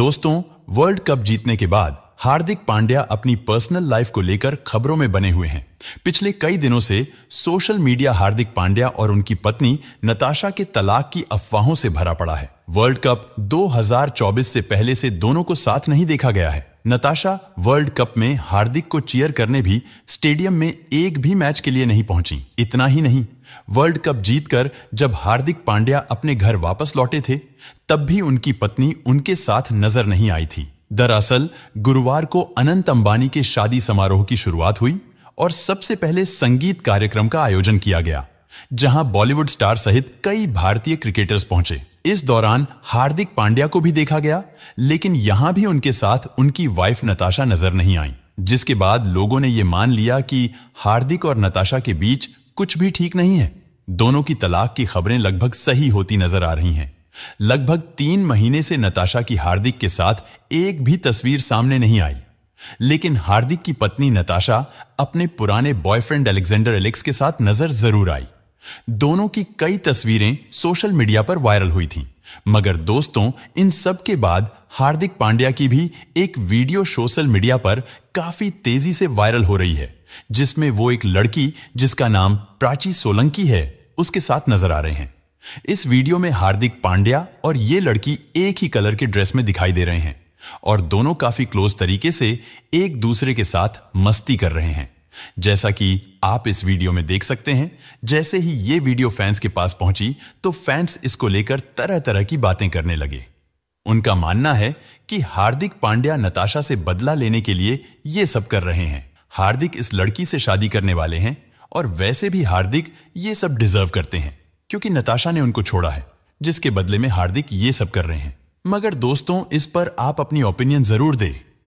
दोस्तों world cup जीतने के बाद हार्दिक पांड्या अपनी पर्सनल लाइफ को लेकर खबरों में बने हुए हैं पिछले कई दिनों से सोशल मीडिया हार्दिक पांड्या और उनकी पत्नी नताशा के तलाक की अफवाहों से भरा पड़ा है वर्ल्ड कप 2024 से पहले से दोनों को साथ नहीं देखा गया है नताशा वर्ल्ड कप में हार्दिक को चीयर करने भी स्टेडियम में एक भी मैच के लिए नहीं पहुंची इतना ही नहीं वर्ल्ड कप जीतकर जब हार्दिक पांड्या अपने घर वापस लौटे थे तब भी उनकी पत्नी उनके साथ नजर नहीं आई थी दरअसल गुरुवार को अनंत अंबानी के शादी समारोह की शुरुआत हुई और सबसे पहले संगीत कार्यक्रम का आयोजन किया गया जहां बॉलीवुड स्टार सहित कई भारतीय क्रिकेटर्स पहुंचे इस दौरान हार्दिक पांड्या को भी देखा गया लेकिन यहां भी उनके साथ उनकी वाइफ नताशा नजर नहीं आई जिसके बाद लोगों ने यह मान लिया कि हार्दिक और नताशा के बीच कुछ भी ठीक नहीं है दोनों की तलाक की खबरें लगभग सही होती नजर आ रही हैं लगभग तीन महीने से नताशा की हार्दिक के साथ एक भी तस्वीर सामने नहीं आई लेकिन हार्दिक की पत्नी नताशा अपने पुराने बॉयफ्रेंड अलेक्जेंडर एलेक्स के साथ नजर जरूर आई दोनों की कई तस्वीरें सोशल मीडिया पर वायरल हुई थीं, मगर दोस्तों इन सब के बाद हार्दिक पांड्या की भी एक वीडियो सोशल मीडिया पर काफी तेजी से वायरल हो रही है जिसमें वो एक लड़की जिसका नाम प्राची सोलंकी है उसके साथ नजर आ रहे हैं इस वीडियो में हार्दिक पांड्या और ये लड़की एक ही कलर के ड्रेस में दिखाई दे रहे हैं और दोनों काफी क्लोज तरीके से एक दूसरे के साथ मस्ती कर रहे हैं जैसा कि आप इस वीडियो में देख सकते हैं जैसे ही ये वीडियो फैंस के पास पहुंची तो फैंस इसको लेकर तरह तरह की बातें करने लगे उनका मानना है कि हार्दिक पांड्या नताशा से बदला लेने के लिए ये सब कर रहे हैं हार्दिक इस लड़की से शादी करने वाले हैं और वैसे भी हार्दिक ये सब डिजर्व करते हैं क्योंकि नताशा ने उनको छोड़ा है जिसके बदले में हार्दिक ये सब कर रहे हैं मगर दोस्तों इस पर आप अपनी ओपिनियन जरूर दें